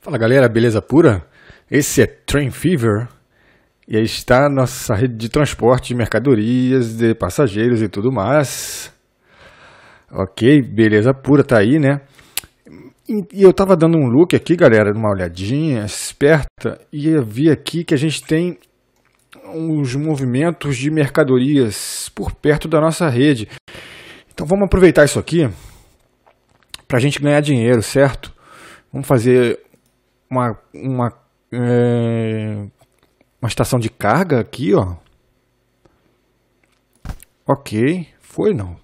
Fala galera, beleza pura? Esse é Train Fever e aí está a nossa rede de transporte de mercadorias, de passageiros e tudo mais. Ok, beleza pura, tá aí né? E eu tava dando um look aqui, galera, uma olhadinha esperta e eu vi aqui que a gente tem uns movimentos de mercadorias por perto da nossa rede. Então vamos aproveitar isso aqui para a gente ganhar dinheiro, certo? Vamos fazer uma, uma, é, uma estação de carga aqui, ó. Ok, foi não.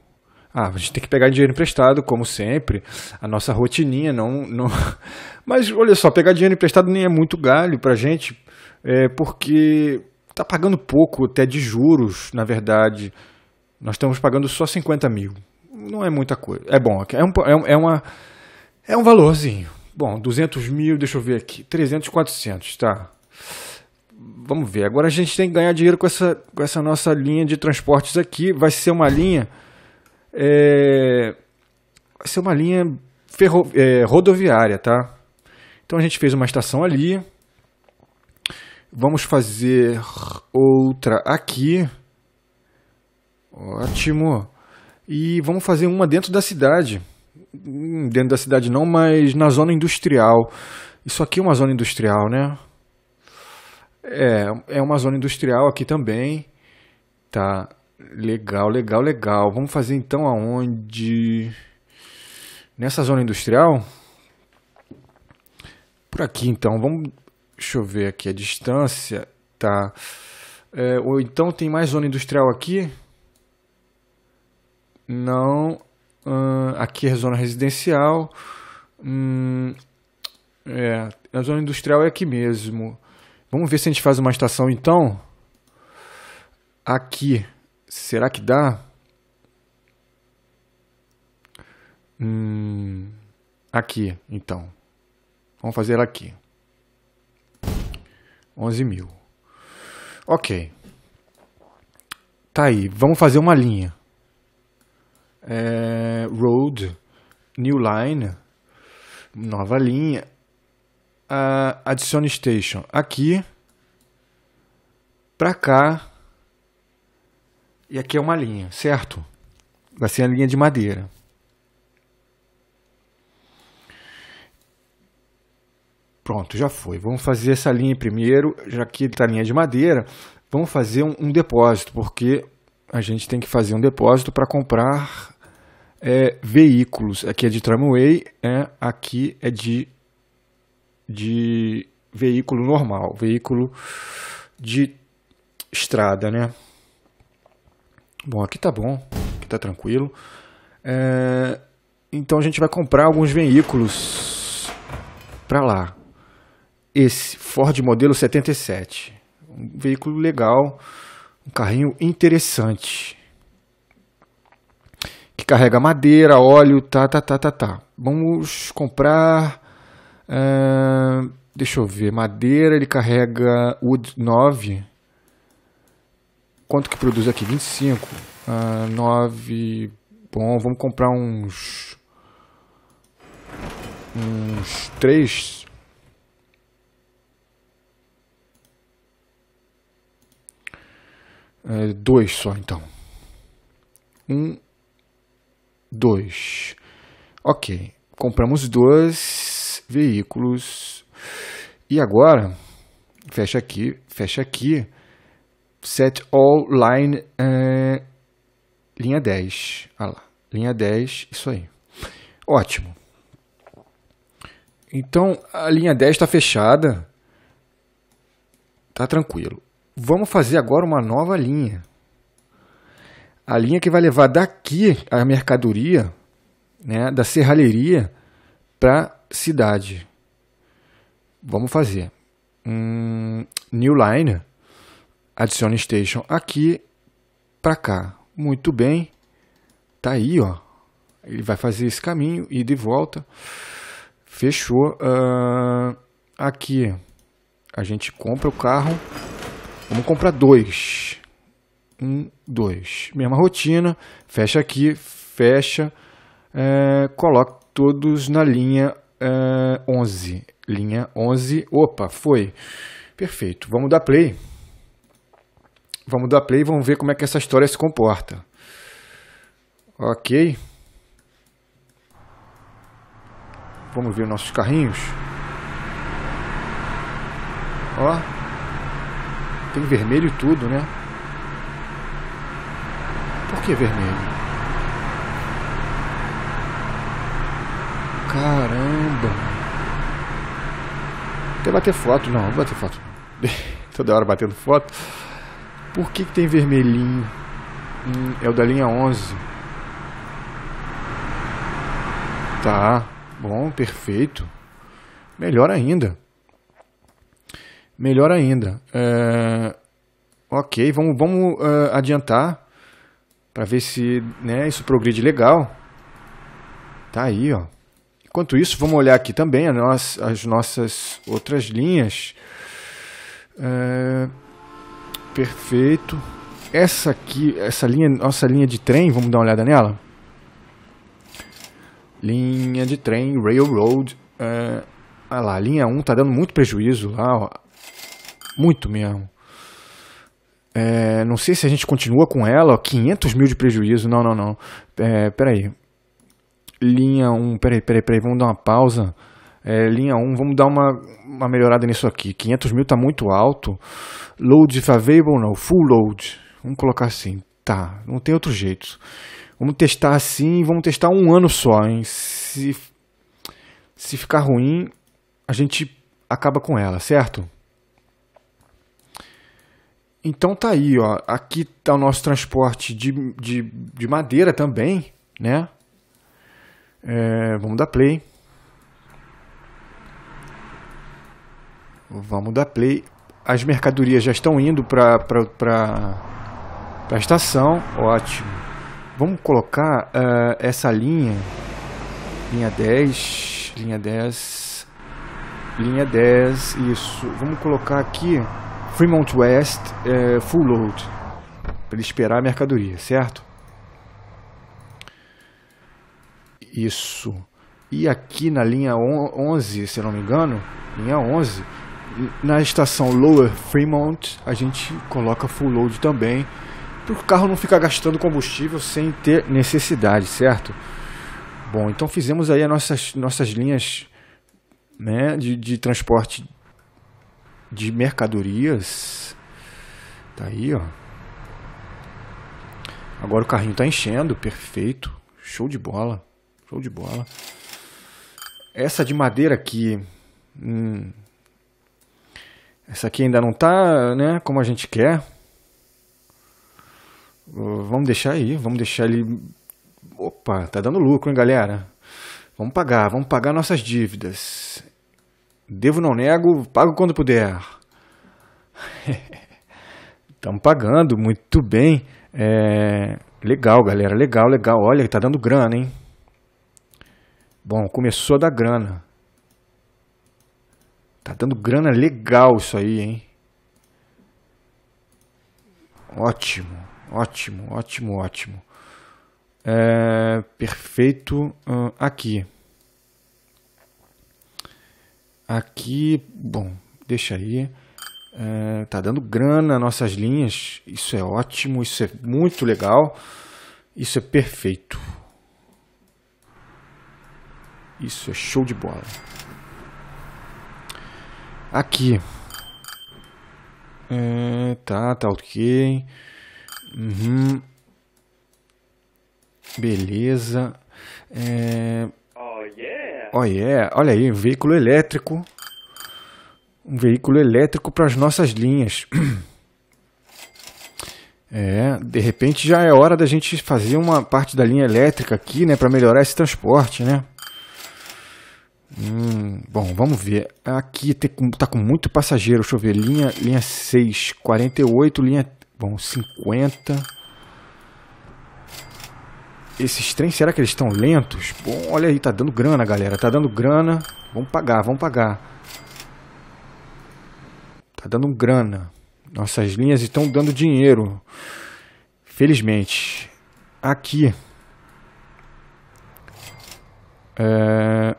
Ah, a gente tem que pegar dinheiro emprestado, como sempre. A nossa rotininha não. não... Mas olha só, pegar dinheiro emprestado nem é muito galho pra gente, é, porque tá pagando pouco até de juros, na verdade. Nós estamos pagando só 50 mil. Não é muita coisa. É bom, é, um, é, é uma, é um valorzinho. Bom, 200 mil, deixa eu ver aqui. 300, 400, tá. Vamos ver. Agora a gente tem que ganhar dinheiro com essa, com essa nossa linha de transportes aqui. Vai ser uma linha. É, vai ser uma linha ferro, é, rodoviária, tá? Então a gente fez uma estação ali. Vamos fazer outra aqui. Ótimo. E vamos fazer uma dentro da cidade dentro da cidade não, mas na zona industrial. Isso aqui é uma zona industrial, né? É, é uma zona industrial aqui também. Tá. Legal, legal, legal. Vamos fazer então aonde? Nessa zona industrial? Por aqui então. Vamos. Deixa eu ver aqui a distância. Tá. É, ou então tem mais zona industrial aqui? Não. Uh, aqui é zona residencial. Hum, é, a zona industrial é aqui mesmo. Vamos ver se a gente faz uma estação então. Aqui. Será que dá? Hum, aqui, então. Vamos fazer aqui. 11 mil. Ok. Tá aí. Vamos fazer uma linha é, Road, New Line, nova linha, a, adicione station aqui, para cá, e aqui é uma linha, certo? Vai assim, ser a linha de madeira. Pronto, já foi. Vamos fazer essa linha primeiro, já que está a linha de madeira, vamos fazer um, um depósito, porque a gente tem que fazer um depósito para comprar é, veículos. Aqui é de tramway, é, aqui é de, de veículo normal, veículo de estrada, né? Bom, aqui tá bom, aqui tá tranquilo. É, então a gente vai comprar alguns veículos para lá. Esse Ford modelo 77, um veículo legal, um carrinho interessante que carrega madeira, óleo, tá, tá, tá, tá, tá. Vamos comprar. Uh, deixa eu ver. Madeira, ele carrega Wood 9. Quanto que produz aqui? 25. Uh, 9. Bom, vamos comprar uns. Uns 3. Uh, eh, dois só então. Um dois. Ok, compramos dois veículos. E agora, fecha aqui, fecha aqui. Set all line uh, linha 10. Ah lá, linha 10, isso aí. Ótimo. Então a linha 10 está fechada. Está tranquilo. Vamos fazer agora uma nova linha a linha que vai levar daqui a mercadoria, né, da serralheria para cidade. Vamos fazer. Um new line, adicione station aqui para cá. Muito bem. Tá aí, ó. Ele vai fazer esse caminho e de volta. Fechou. Uh, aqui a gente compra o carro. Vamos comprar dois um, dois. Mesma rotina, fecha aqui, fecha, é, coloca todos na linha é, 11. Linha 11, opa, foi. Perfeito, vamos dar play. Vamos dar play e vamos ver como é que essa história se comporta. Ok. Vamos ver nossos carrinhos. Ó. Tem vermelho e tudo, né? Por que vermelho? Caramba! Quer bater foto? Não, vou bater foto. Toda hora batendo foto. Por que, que tem vermelhinho? Hum, é o da linha 11. Tá, bom, perfeito. Melhor ainda. Melhor ainda. É... Ok, vamos, vamos uh, adiantar para ver se né, isso progride legal. Tá aí, ó. Enquanto isso, vamos olhar aqui também nossa, as nossas outras linhas. É, perfeito. Essa aqui, essa linha, nossa linha de trem, vamos dar uma olhada nela? Linha de trem, Railroad. É, olha ah lá, a linha 1 tá dando muito prejuízo lá, ó. Muito mesmo. É, não sei se a gente continua com ela, 500 mil de prejuízo. Não, não, não. É, peraí. Linha 1, peraí, peraí, peraí, vamos dar uma pausa. É, linha 1, vamos dar uma, uma melhorada nisso aqui. 500 mil está muito alto. Load favorable, não. Full load. Vamos colocar assim. Tá, não tem outro jeito. Vamos testar assim, vamos testar um ano só, hein? Se, se ficar ruim, a gente acaba com ela, certo? Então tá aí, ó. Aqui tá o nosso transporte de, de, de madeira também, né? É, vamos dar play. Vamos dar play. As mercadorias já estão indo para a estação. Ótimo. Vamos colocar uh, essa linha. Linha 10. Linha 10. Linha 10. Isso. Vamos colocar aqui Fremont West é, Full Load, para ele esperar a mercadoria, certo? Isso. E aqui na linha 11, se não me engano, linha 11, na estação Lower Fremont, a gente coloca full load também, para o carro não ficar gastando combustível sem ter necessidade, certo? Bom, então fizemos aí as nossas, nossas linhas né, de, de transporte de mercadorias. Tá aí, ó. Agora o carrinho tá enchendo, perfeito. Show de bola. Show de bola. Essa de madeira aqui. Hum, essa aqui ainda não tá, né, como a gente quer. vamos deixar aí, vamos deixar ele. Opa, tá dando lucro, hein, galera? Vamos pagar, vamos pagar nossas dívidas. Devo, não nego, pago quando puder. Estamos pagando, muito bem. É, legal, galera, legal, legal. Olha, tá dando grana, hein? Bom, começou a dar grana. Tá dando grana legal isso aí, hein? Ótimo, ótimo, ótimo, ótimo. É, perfeito. aqui. Aqui, bom, deixa aí. É, tá dando grana nossas linhas. Isso é ótimo, isso é muito legal. Isso é perfeito. Isso é show de bola. Aqui. É, tá, tá ok. Uhum. Beleza. É oh yeah, é, olha aí, um veículo elétrico. Um veículo elétrico para as nossas linhas. É, de repente já é hora da gente fazer uma parte da linha elétrica aqui, né, para melhorar esse transporte, né? Hum, bom, vamos ver. Aqui tá com muito passageiro, deixa eu ver. Linha, linha 6, 48, linha, bom, 50 esses trens, será que eles estão lentos? Bom, olha aí, tá dando grana, galera. Tá dando grana. Vamos pagar, vamos pagar. Tá dando grana. Nossas linhas estão dando dinheiro. Felizmente. Aqui. É...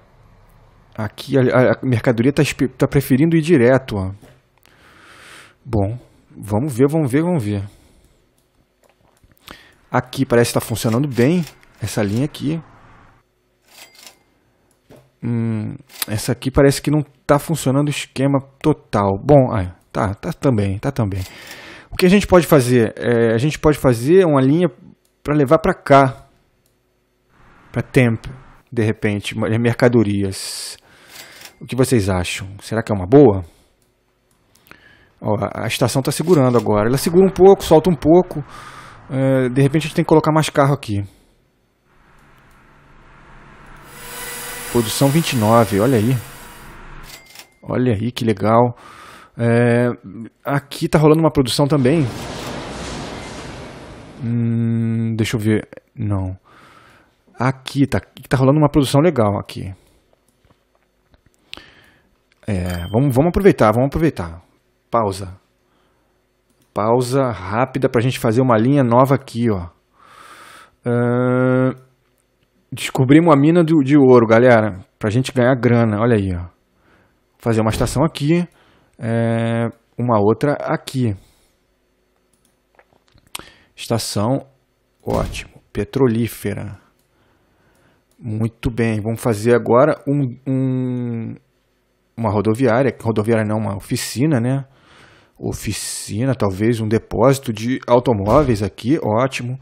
Aqui a, a mercadoria está tá preferindo ir direto. Ó. Bom, vamos ver, vamos ver, vamos ver. Aqui parece que está funcionando bem. Essa linha aqui. Hum, essa aqui parece que não está funcionando o esquema total. Bom, tá, tá também, tá também. O que a gente pode fazer? É, a gente pode fazer uma linha para levar para cá, para tempo, de repente, mercadorias. O que vocês acham? Será que é uma boa? Ó, a estação está segurando agora. Ela segura um pouco, solta um pouco. É, de repente a gente tem que colocar mais carro aqui. Produção 29, olha aí. Olha aí que legal. É, aqui tá rolando uma produção também. Hum, deixa eu ver. Não. Aqui tá, tá rolando uma produção legal aqui. É, vamos, vamos aproveitar, vamos aproveitar. Pausa pausa rápida para a gente fazer uma linha nova aqui, ó. Uh, descobrimos a mina de, de ouro, galera, para a gente ganhar grana. Olha aí, ó. Fazer uma estação aqui, é, uma outra aqui. Estação, ótimo, petrolífera. Muito bem, vamos fazer agora um, um uma rodoviária, rodoviária não, uma oficina, né? oficina, talvez um depósito de automóveis aqui, ótimo.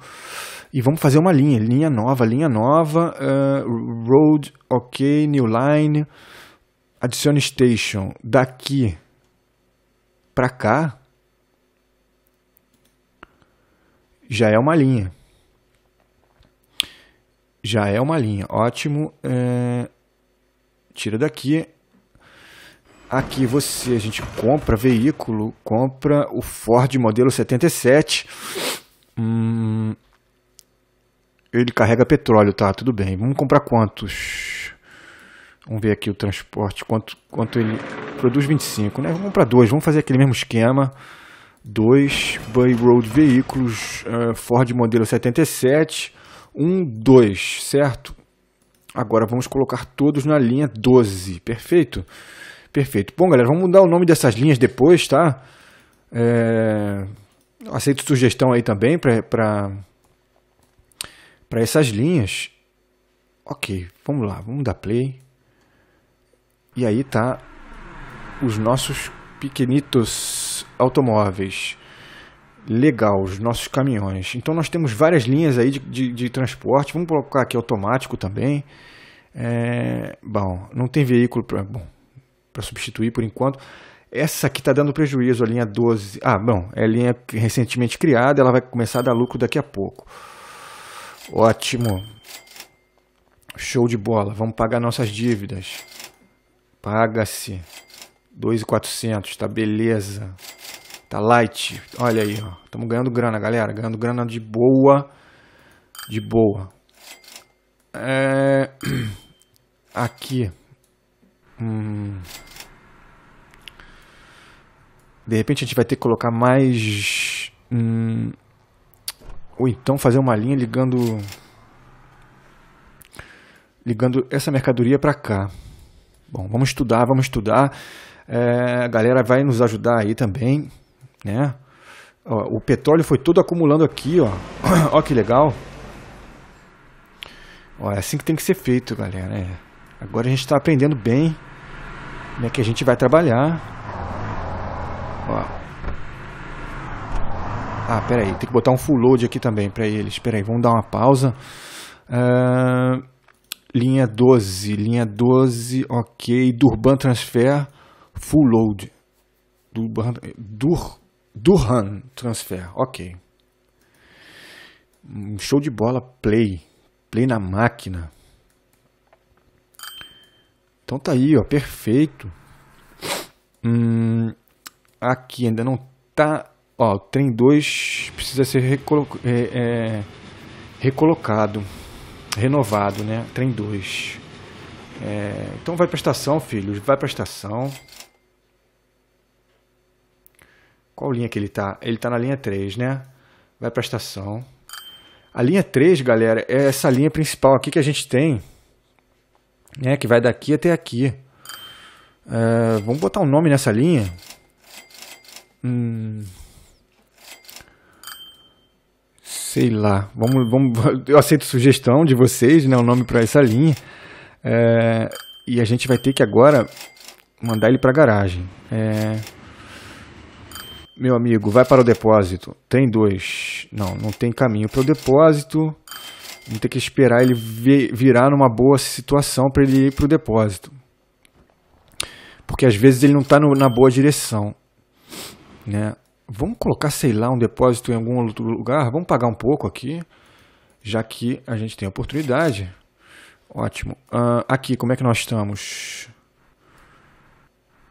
E vamos fazer uma linha, linha nova, linha nova, uh, road, ok, new line, adicione station daqui para cá já é uma linha. Já é uma linha, ótimo. É... Tira daqui, aqui você, a gente compra veículo, compra o Ford modelo 77. Hum, ele carrega petróleo, tá? Tudo bem. Vamos comprar quantos? Vamos ver aqui o transporte, quanto, quanto ele produz 25, né? Vamos comprar dois, vamos fazer aquele mesmo esquema. Dois Bay Road veículos, uh, Ford modelo 77, um, dois, certo? Agora vamos colocar todos na linha 12, perfeito? Perfeito. Perfeito. Bom, galera, vamos mudar o nome dessas linhas depois, tá? É... Aceito sugestão aí também para essas linhas. Ok, vamos lá, vamos dar play. E aí tá os nossos pequenitos automóveis. Legal, os nossos caminhões. Então nós temos várias linhas aí de, de, de transporte. Vamos colocar aqui automático também. É, bom, não tem veículo para. Bom, para substituir por enquanto. Essa aqui está dando prejuízo, a linha 12. Ah, bom, é linha recentemente criada, ela vai começar a dar lucro daqui a pouco. Ótimo. Show de bola. Vamos pagar nossas dívidas. Paga-se. 2,400, tá beleza. Tá light. Olha aí, ó. Estamos ganhando grana, galera. Ganhando grana de boa. De boa. É... Aqui. Hum. De repente a gente vai ter que colocar mais. Hum. Ou então fazer uma linha ligando. Ligando essa mercadoria para cá. Bom, vamos estudar, vamos estudar. É, a galera vai nos ajudar aí também, né? Ó, o petróleo foi todo acumulando aqui, ó. ó que legal. Ó, é assim que tem que ser feito, galera. É. Agora a gente está aprendendo bem é que a gente vai trabalhar. Ó. Ah, peraí, tem que botar um full load aqui também para eles. Espera aí, vamos dar uma pausa. Uh, linha 12, linha 12, ok. Durban Transfer, full load. Durban, Dur, Durhan Transfer, ok. Hum, show de bola, play. Play na máquina. Então tá aí, ó, perfeito. Hum, aqui ainda não tá. Ó, trem 2 precisa ser recolo é, é, recolocado, renovado, né? Trem 2. É, então vai pra estação, filhos, vai pra estação. Qual linha que ele tá? Ele tá na linha 3, né? Vai pra estação. A linha 3, galera, é essa linha principal aqui que a gente tem é, que vai daqui até aqui. É, vamos botar um nome nessa linha. Hum, sei lá. Vamos, vamos, eu aceito sugestão de vocês, né? O um nome para essa linha. É, e a gente vai ter que agora mandar ele para a garagem. É, meu amigo, vai para o depósito. Tem dois. Não, não tem caminho para o depósito. Vamos ter que esperar ele virar numa boa situação para ele ir para o depósito. Porque às vezes ele não está na boa direção. Né? Vamos colocar, sei lá, um depósito em algum outro lugar? Vamos pagar um pouco aqui, já que a gente tem oportunidade. Ótimo. Uh, aqui, como é que nós estamos?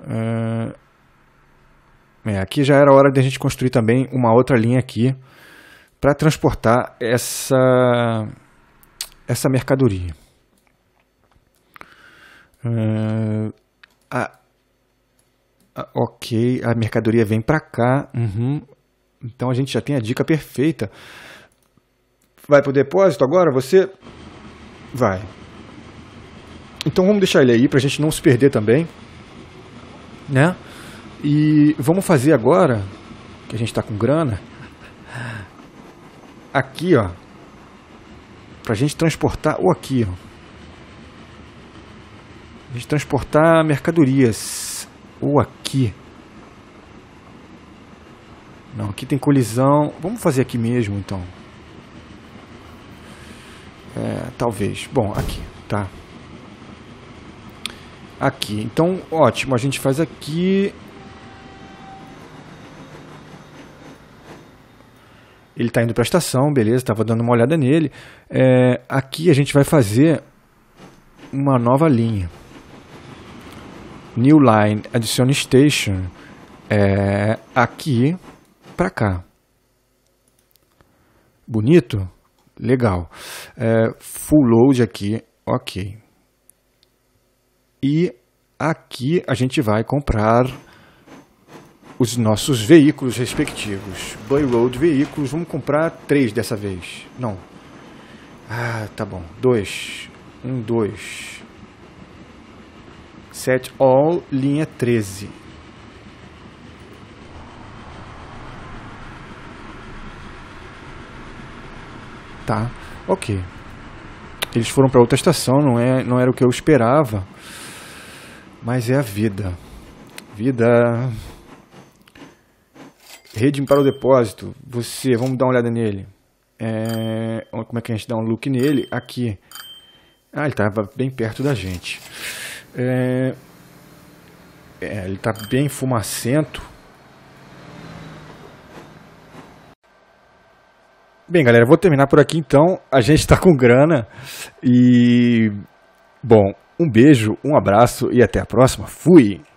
Uh, é, aqui já era hora de a gente construir também uma outra linha aqui para transportar essa essa mercadoria. Uh, a, a, ok, a mercadoria vem para cá. Uhum, então a gente já tem a dica perfeita. Vai para o depósito agora? Você vai. Então vamos deixar ele aí para a gente não se perder também, né? E vamos fazer agora que a gente está com grana. Aqui, ó, para a gente transportar, ou aqui, a gente transportar mercadorias, ou aqui. Não, aqui tem colisão. Vamos fazer aqui mesmo, então. É, talvez. Bom, aqui, tá. Aqui. Então, ótimo. A gente faz aqui. ele está indo para a estação, beleza, estava dando uma olhada nele. É, aqui a gente vai fazer uma nova linha. New Line, adicione Station, é, aqui para cá. Bonito? Legal. É, full Load aqui, ok. E aqui a gente vai comprar os nossos veículos respectivos. Boy Road Veículos, vamos comprar três dessa vez. Não. Ah, tá bom. Dois. Um, dois. Set All, linha 13. Tá, ok. Eles foram para outra estação, não, é, não era o que eu esperava. Mas é a vida. Vida. Rede para o depósito, você, vamos dar uma olhada nele. É, como é que a gente dá um look nele? Aqui. Ah, ele estava bem perto da gente. É, é, ele está bem fumacento. Bem, galera, vou terminar por aqui então. A gente está com grana. E. Bom, um beijo, um abraço e até a próxima. Fui!